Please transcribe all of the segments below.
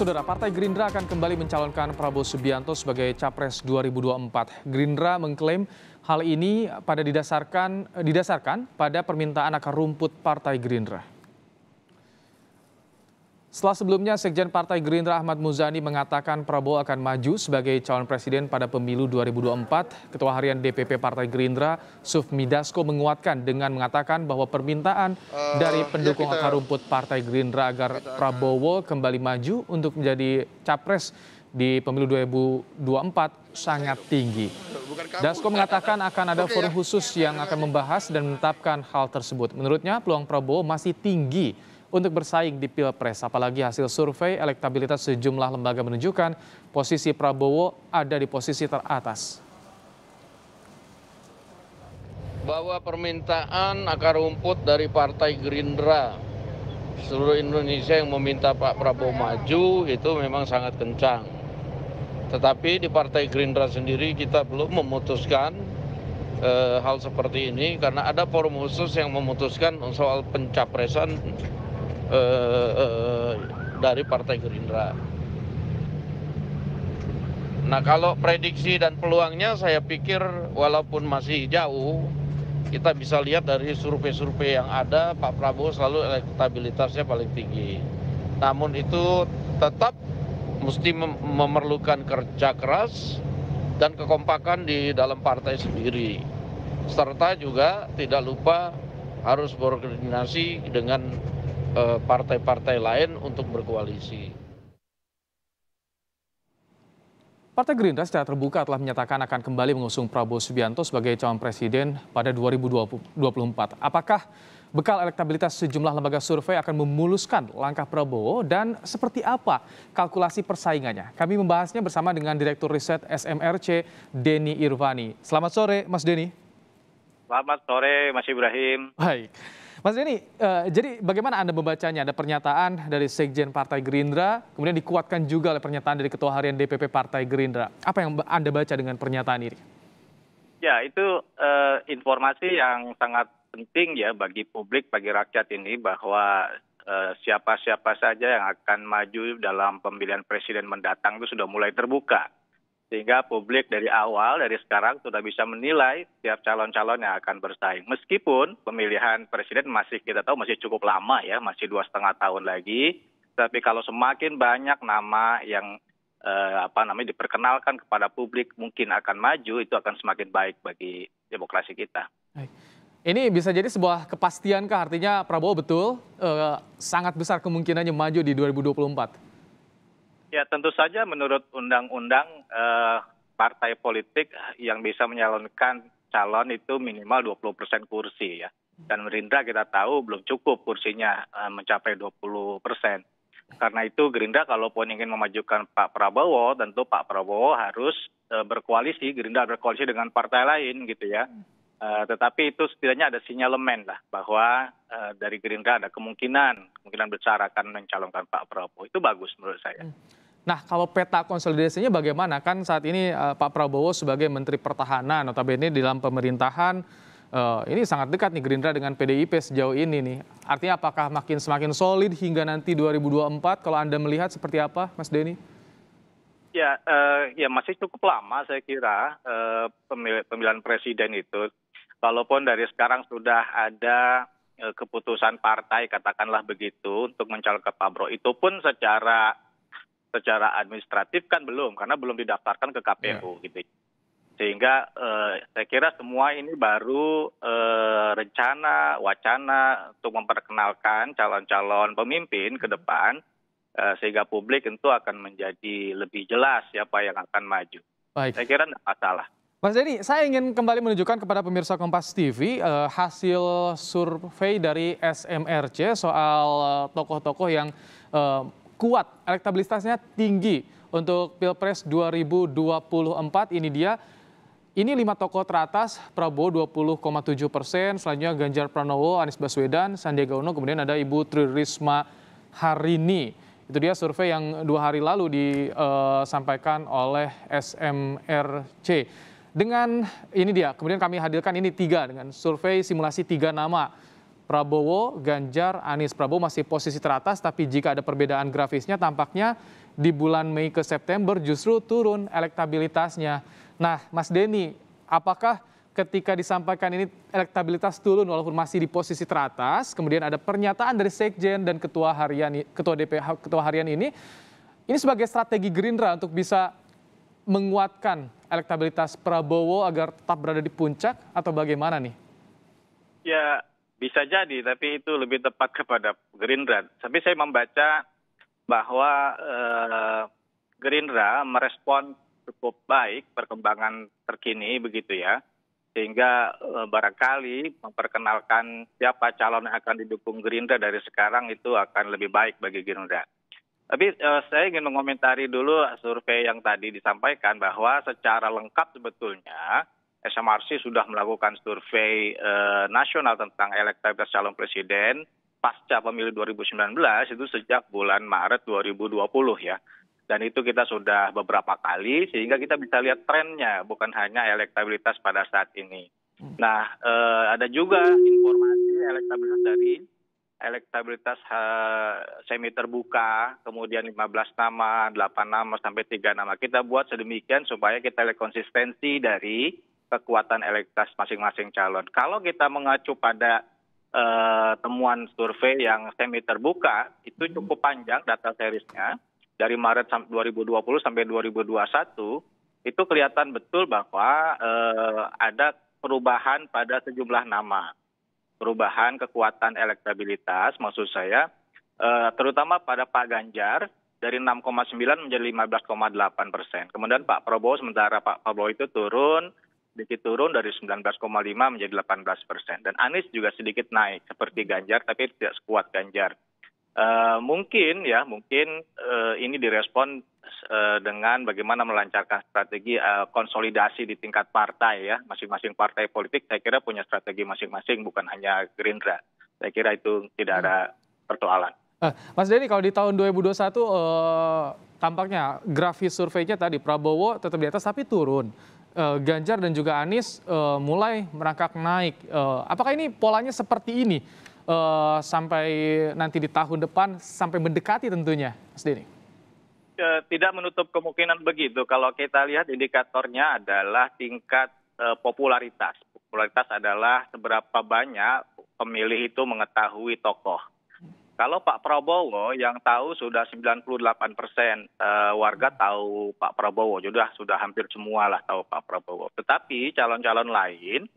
Saudara Partai Gerindra akan kembali mencalonkan Prabowo Subianto sebagai Capres 2024. Gerindra mengklaim hal ini pada didasarkan didasarkan pada permintaan akar rumput Partai Gerindra. Setelah sebelumnya, Sekjen Partai Gerindra Ahmad Muzani mengatakan Prabowo akan maju sebagai calon presiden pada pemilu 2024. Ketua Harian DPP Partai Gerindra, Suf Midasko menguatkan dengan mengatakan bahwa permintaan uh, dari pendukung ya akar rumput Partai Gerindra agar Prabowo kembali maju untuk menjadi capres di pemilu 2024 sangat tinggi. Dasko mengatakan akan ada forum ya. khusus yang akan membahas dan menetapkan hal tersebut. Menurutnya peluang Prabowo masih tinggi untuk bersaing di Pilpres. Apalagi hasil survei elektabilitas sejumlah lembaga menunjukkan posisi Prabowo ada di posisi teratas. Bahwa permintaan akar rumput dari Partai Gerindra seluruh Indonesia yang meminta Pak Prabowo maju itu memang sangat kencang. Tetapi di Partai Gerindra sendiri kita belum memutuskan e, hal seperti ini karena ada forum khusus yang memutuskan soal pencapresan Eh, eh, dari Partai Gerindra. Nah, kalau prediksi dan peluangnya saya pikir walaupun masih jauh, kita bisa lihat dari survei-survei yang ada Pak Prabowo selalu elektabilitasnya paling tinggi. Namun itu tetap mesti memerlukan kerja keras dan kekompakan di dalam partai sendiri. Serta juga tidak lupa harus berkoordinasi dengan Eh, partai-partai lain untuk berkoalisi. Partai Gerindra secara terbuka telah menyatakan akan kembali mengusung Prabowo Subianto sebagai calon presiden pada 2024. Apakah bekal elektabilitas sejumlah lembaga survei akan memuluskan langkah Prabowo dan seperti apa kalkulasi persaingannya? Kami membahasnya bersama dengan Direktur Riset SMRC, Denny Irvani. Selamat sore, Mas Denny. Selamat sore, Mas Ibrahim. Baik. Mas Denny, uh, jadi bagaimana Anda membacanya? Ada pernyataan dari Sekjen Partai Gerindra, kemudian dikuatkan juga oleh pernyataan dari Ketua Harian DPP Partai Gerindra. Apa yang Anda baca dengan pernyataan ini? Ya, itu uh, informasi yang sangat penting ya bagi publik, bagi rakyat ini bahwa eh, siapa-siapa uh, saja yang akan maju dalam pemilihan presiden mendatang itu sudah mulai terbuka sehingga publik dari awal dari sekarang sudah bisa menilai setiap calon-calon yang akan bersaing. Meskipun pemilihan presiden masih kita tahu masih cukup lama ya, masih dua setengah tahun lagi. Tapi kalau semakin banyak nama yang eh, apa namanya diperkenalkan kepada publik mungkin akan maju itu akan semakin baik bagi demokrasi kita. Ini bisa jadi sebuah kepastian kah artinya Prabowo betul eh, sangat besar kemungkinannya maju di 2024 ya tentu saja menurut undang undang eh, partai politik yang bisa menyalonkan calon itu minimal 20 persen kursi ya. Dan Gerindra kita tahu belum cukup kursinya eh, mencapai 20 persen. Karena itu Gerindra kalaupun ingin memajukan Pak Prabowo, tentu Pak Prabowo harus eh, berkoalisi, Gerindra berkoalisi dengan partai lain gitu ya. Uh, tetapi itu setidaknya ada sinyalemen lah bahwa uh, dari Gerindra ada kemungkinan kemungkinan besar akan mencalonkan Pak Prabowo itu bagus menurut saya. Hmm. Nah, kalau peta konsolidasinya bagaimana? Kan saat ini uh, Pak Prabowo sebagai Menteri Pertahanan, notabene di dalam pemerintahan, uh, ini sangat dekat nih Gerindra dengan PDIP sejauh ini nih. Artinya apakah makin semakin solid hingga nanti 2024? Kalau Anda melihat seperti apa, Mas Denny? Ya, uh, ya masih cukup lama saya kira uh, pemil pemilihan presiden itu. Walaupun dari sekarang sudah ada uh, keputusan partai, katakanlah begitu, untuk mencalonkan Pak Bro. Itu pun secara secara administratif kan belum karena belum didaftarkan ke KPU yeah. gitu. Sehingga eh, saya kira semua ini baru eh, rencana, wacana untuk memperkenalkan calon-calon pemimpin ke depan eh, sehingga publik tentu akan menjadi lebih jelas siapa yang akan maju. Baik. Saya kira tidak masalah. Mas Denny, saya ingin kembali menunjukkan kepada pemirsa Kompas TV eh, hasil survei dari SMRC soal eh, tokoh-tokoh yang eh, kuat, elektabilitasnya tinggi untuk Pilpres 2024. Ini dia, ini lima tokoh teratas, Prabowo 20,7 persen, selanjutnya Ganjar Pranowo, Anies Baswedan, Sandiaga Uno, kemudian ada Ibu Tri Risma Harini. Itu dia survei yang dua hari lalu disampaikan oleh SMRC. Dengan ini dia, kemudian kami hadirkan ini tiga dengan survei simulasi tiga nama Prabowo, Ganjar, Anies Prabowo masih posisi teratas, tapi jika ada perbedaan grafisnya tampaknya di bulan Mei ke September justru turun elektabilitasnya. Nah, Mas Denny, apakah ketika disampaikan ini elektabilitas turun walaupun masih di posisi teratas, kemudian ada pernyataan dari Sekjen dan Ketua Harian Ketua DP Ketua Harian ini ini sebagai strategi Gerindra untuk bisa menguatkan elektabilitas Prabowo agar tetap berada di puncak atau bagaimana nih? Ya, bisa jadi, tapi itu lebih tepat kepada Gerindra. Tapi saya membaca bahwa eh, Gerindra merespon cukup baik perkembangan terkini begitu ya, sehingga eh, barangkali memperkenalkan siapa calon yang akan didukung Gerindra dari sekarang itu akan lebih baik bagi Gerindra. Tapi eh, saya ingin mengomentari dulu survei yang tadi disampaikan bahwa secara lengkap sebetulnya smrc sudah melakukan survei eh, nasional tentang elektabilitas calon presiden pasca pemilu 2019 itu sejak bulan Maret 2020 ya. Dan itu kita sudah beberapa kali sehingga kita bisa lihat trennya bukan hanya elektabilitas pada saat ini. Hmm. Nah, eh, ada juga informasi elektabilitas dari elektabilitas eh, semi terbuka, kemudian 15 nama, 8 nama sampai 3 nama. Kita buat sedemikian supaya kita lihat konsistensi dari kekuatan elektas masing-masing calon. Kalau kita mengacu pada uh, temuan survei yang semi terbuka, itu hmm. cukup panjang data serisnya dari Maret 2020 sampai 2021 itu kelihatan betul bahwa uh, ada perubahan pada sejumlah nama, perubahan kekuatan elektabilitas, maksud saya, uh, terutama pada Pak Ganjar dari 6,9 menjadi 15,8 persen. Kemudian Pak Prabowo sementara Pak Prabowo itu turun sedikit turun dari 19,5 menjadi 18 persen. Dan Anies juga sedikit naik seperti Ganjar, tapi tidak sekuat Ganjar. Uh, mungkin ya, mungkin uh, ini direspon uh, dengan bagaimana melancarkan strategi uh, konsolidasi di tingkat partai ya, masing-masing partai politik saya kira punya strategi masing-masing, bukan hanya Gerindra. Saya kira itu tidak ada persoalan. Mas Denny, kalau di tahun 2021 uh, tampaknya grafis surveinya tadi Prabowo tetap di atas tapi turun. Eh, Ganjar dan juga Anies uh, mulai merangkak naik. Uh, apakah ini polanya seperti ini uh, sampai nanti di tahun depan sampai mendekati tentunya, Mas Denny? Ya, tidak menutup kemungkinan begitu. Kalau kita lihat indikatornya adalah tingkat uh, popularitas. Popularitas adalah seberapa banyak pemilih itu mengetahui tokoh kalau Pak Prabowo yang tahu sudah 98 persen eh, warga hmm. tahu Pak Prabowo, sudah sudah hampir semua lah tahu Pak Prabowo. Tetapi calon-calon lain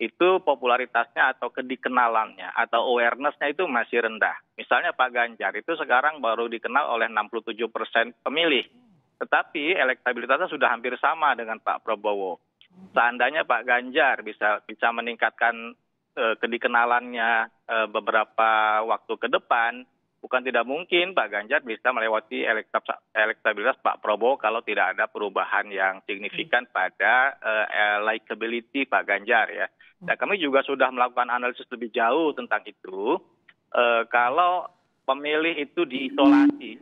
itu popularitasnya atau kedikenalannya atau awarenessnya itu masih rendah. Misalnya Pak Ganjar itu sekarang baru dikenal oleh 67 persen pemilih, tetapi elektabilitasnya sudah hampir sama dengan Pak Prabowo. Hmm. Seandainya Pak Ganjar bisa bisa meningkatkan Eh, kedikenalannya eh, beberapa waktu ke depan, bukan tidak mungkin Pak Ganjar bisa melewati elektabilitas Pak Prabowo kalau tidak ada perubahan yang signifikan hmm. pada uh, eh, likability Pak Ganjar ya. Dan hmm. kami juga sudah melakukan analisis lebih jauh tentang itu. kalau pemilih itu diisolasi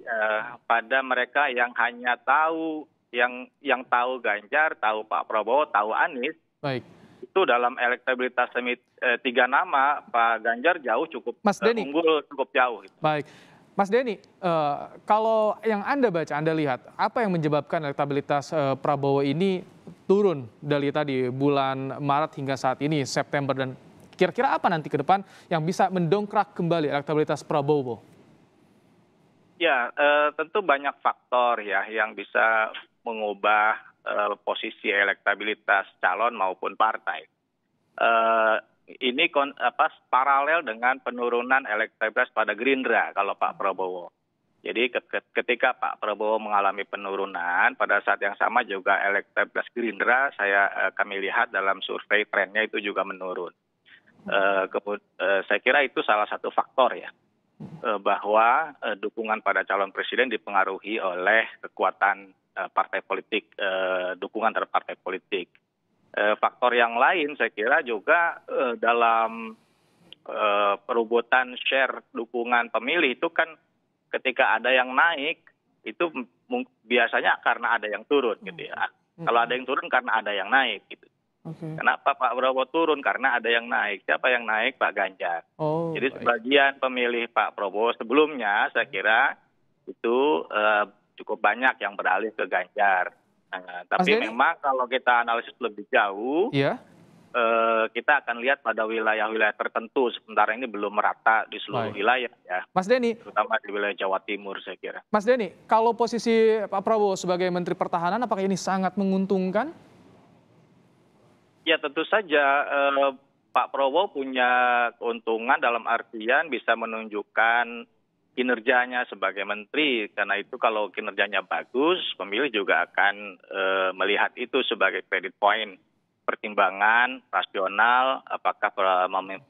pada mereka yang hanya tahu yang yang tahu Ganjar, tahu Pak Prabowo, tahu Anies. Baik itu dalam elektabilitas semi eh, tiga nama Pak Ganjar jauh cukup Mas eh, Denny. unggul cukup jauh. Gitu. Baik. Mas Denny, uh, kalau yang Anda baca, Anda lihat, apa yang menyebabkan elektabilitas uh, Prabowo ini turun dari tadi bulan Maret hingga saat ini, September, dan kira-kira apa nanti ke depan yang bisa mendongkrak kembali elektabilitas Prabowo? Ya, uh, tentu banyak faktor ya yang bisa mengubah Eh, posisi elektabilitas calon maupun partai. Eh, ini kon, apa, paralel dengan penurunan elektabilitas pada Gerindra kalau Pak Prabowo. Jadi ketika Pak Prabowo mengalami penurunan, pada saat yang sama juga elektabilitas Gerindra saya eh, kami lihat dalam survei trennya itu juga menurun. Uh, uh, saya kira itu salah satu faktor ya uh, bahwa dukungan pada calon presiden dipengaruhi oleh kekuatan Eh, partai politik, eh, dukungan terhadap partai politik. Eh, faktor yang lain saya kira juga dalam perubutan share dukungan pemilih itu kan ketika ada yang naik itu biasanya karena ada yang turun gitu ya. Mm-hmm. Kalau ada yang turun karena ada yang naik gitu. Okay. Kenapa Pak Prabowo turun? Karena ada yang naik. Siapa yang naik? Pak Ganjar. Oh, Jadi baik. sebagian pemilih Pak Prabowo sebelumnya saya kira itu eh, cukup banyak yang beralih ke Ganjar. Nah, tapi Mas memang kalau kita analisis lebih jauh, ya. eh, kita akan lihat pada wilayah-wilayah tertentu. Sementara ini belum merata di seluruh Baik. wilayah ya. Mas Denny, terutama di wilayah Jawa Timur saya kira. Mas Denny, kalau posisi Pak Prabowo sebagai Menteri Pertahanan, apakah ini sangat menguntungkan? Ya tentu saja eh, Pak Prabowo punya keuntungan dalam artian bisa menunjukkan kinerjanya sebagai menteri. Karena itu kalau kinerjanya bagus, pemilih juga akan e, melihat itu sebagai credit point pertimbangan rasional apakah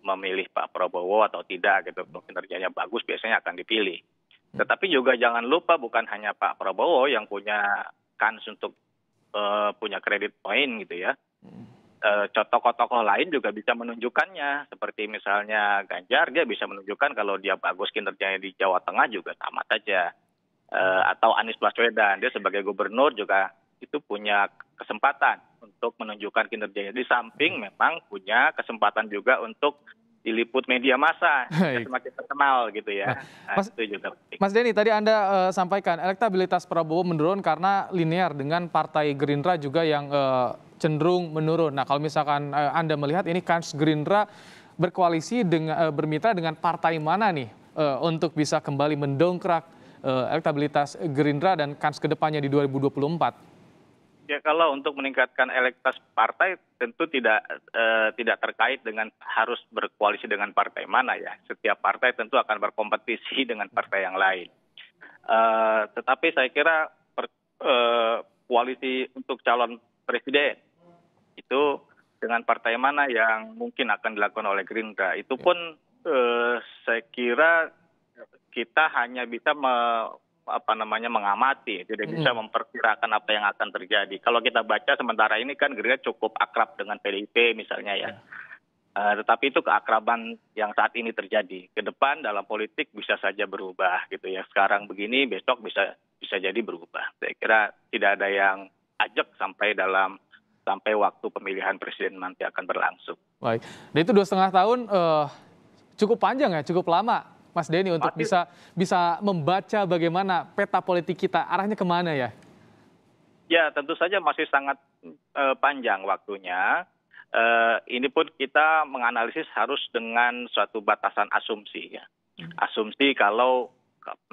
memilih Pak Prabowo atau tidak gitu. Kalau kinerjanya bagus biasanya akan dipilih. Tetapi juga jangan lupa bukan hanya Pak Prabowo yang punya kans untuk e, punya credit point gitu ya. Eh, tokoh-tokoh lain juga bisa menunjukkannya seperti misalnya Ganjar dia bisa menunjukkan kalau dia bagus kinerjanya di Jawa Tengah juga sama saja eh, atau Anies Baswedan dia sebagai gubernur juga itu punya kesempatan untuk menunjukkan kinerjanya di samping memang punya kesempatan juga untuk diliput media massa semakin terkenal gitu ya. Nah, nah itu juga penting. Mas Denny tadi Anda uh, sampaikan elektabilitas Prabowo menurun karena linear dengan Partai Gerindra juga yang uh, cenderung menurun. Nah, kalau misalkan uh, Anda melihat ini kans Gerindra berkoalisi dengan uh, bermitra dengan partai mana nih uh, untuk bisa kembali mendongkrak uh, elektabilitas Gerindra dan kans kedepannya di 2024? Ya kalau untuk meningkatkan elektas partai tentu tidak tidak terkait dengan harus berkoalisi dengan partai mana ya. Setiap partai tentu akan berkompetisi dengan partai yang lain. Eh, tetapi saya kira per, eh, koalisi untuk calon presiden itu dengan partai mana yang mungkin akan dilakukan oleh Gerindra itu pun eh, saya kira kita hanya bisa me, apa namanya mengamati tidak bisa hmm. memperkirakan apa yang akan terjadi kalau kita baca sementara ini kan Gerindra cukup akrab dengan PDIP misalnya ya Uh, tetapi itu keakraban yang saat ini terjadi. Ke depan dalam politik bisa saja berubah gitu ya. Sekarang begini, besok bisa bisa jadi berubah. Saya kira tidak ada yang ajak sampai dalam sampai waktu pemilihan presiden nanti akan berlangsung. Baik, dan itu dua setengah tahun uh, cukup panjang ya, cukup lama, Mas Denny untuk Masih. bisa bisa membaca bagaimana peta politik kita arahnya kemana ya. Ya, tentu saja masih sangat uh, panjang waktunya. Uh, ini pun kita menganalisis harus dengan suatu batasan asumsi ya. Hmm. Asumsi kalau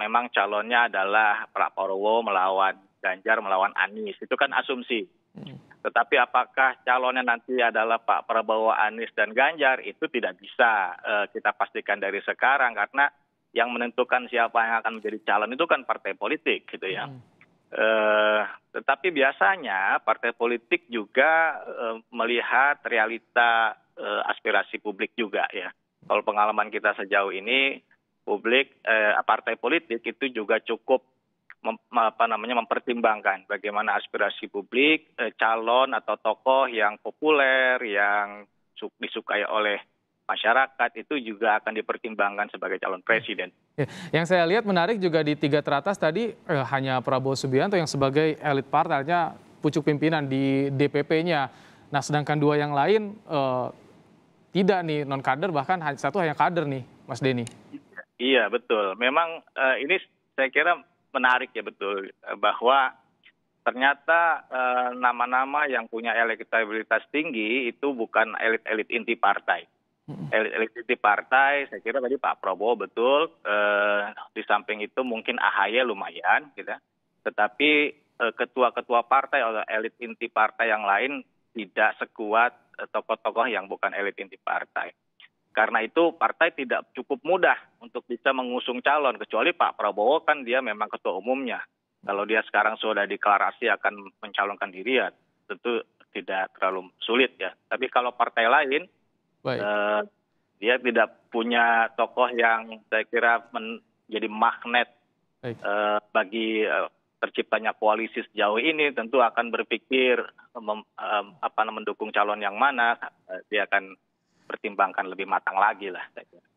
memang calonnya adalah Prabowo melawan Ganjar melawan Anies. Itu kan asumsi. Hmm. Tetapi apakah calonnya nanti adalah Pak Prabowo, Anies, dan Ganjar itu tidak bisa uh, kita pastikan dari sekarang karena yang menentukan siapa yang akan menjadi calon itu kan partai politik gitu ya. Hmm. Uh, tetapi biasanya partai politik juga uh, melihat realita uh, aspirasi publik juga ya. Kalau pengalaman kita sejauh ini publik eh, partai politik itu juga cukup mem, apa namanya mempertimbangkan bagaimana aspirasi publik eh, calon atau tokoh yang populer yang disukai oleh masyarakat itu juga akan dipertimbangkan sebagai calon presiden. Yang saya lihat menarik juga di tiga teratas tadi eh, hanya Prabowo Subianto yang sebagai elit partai, pucuk pimpinan di DPP-nya. Nah, sedangkan dua yang lain eh, tidak nih non kader, bahkan satu hanya kader nih, Mas Denny. Iya betul. Memang eh, ini saya kira menarik ya betul eh, bahwa ternyata eh, nama-nama yang punya elektabilitas tinggi itu bukan elit-elit inti partai. Elit-elit inti partai, saya kira tadi Pak Prabowo betul. Eh, di samping itu mungkin AHY lumayan, gitu. Ya. Tetapi ketua eh, ketua-ketua partai atau elit inti partai yang lain tidak sekuat tokoh-tokoh yang bukan elit inti partai. Karena itu partai tidak cukup mudah untuk bisa mengusung calon kecuali Pak Prabowo kan dia memang ketua umumnya. Kalau dia sekarang sudah deklarasi akan mencalonkan diri ya tentu tidak terlalu sulit ya. Tapi kalau partai lain Baik. Eh, dia tidak punya tokoh yang saya kira menjadi magnet Baik. Eh, bagi eh, terciptanya koalisi sejauh ini tentu akan berpikir mem, eh, apa mendukung calon yang mana eh, dia akan dipertimbangkan lebih matang lagi lah.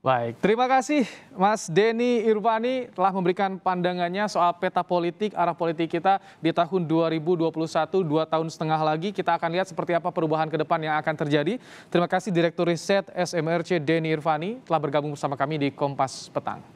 Baik, terima kasih Mas Denny Irvani telah memberikan pandangannya soal peta politik, arah politik kita di tahun 2021, dua tahun setengah lagi. Kita akan lihat seperti apa perubahan ke depan yang akan terjadi. Terima kasih Direktur Riset SMRC Denny Irvani telah bergabung bersama kami di Kompas Petang.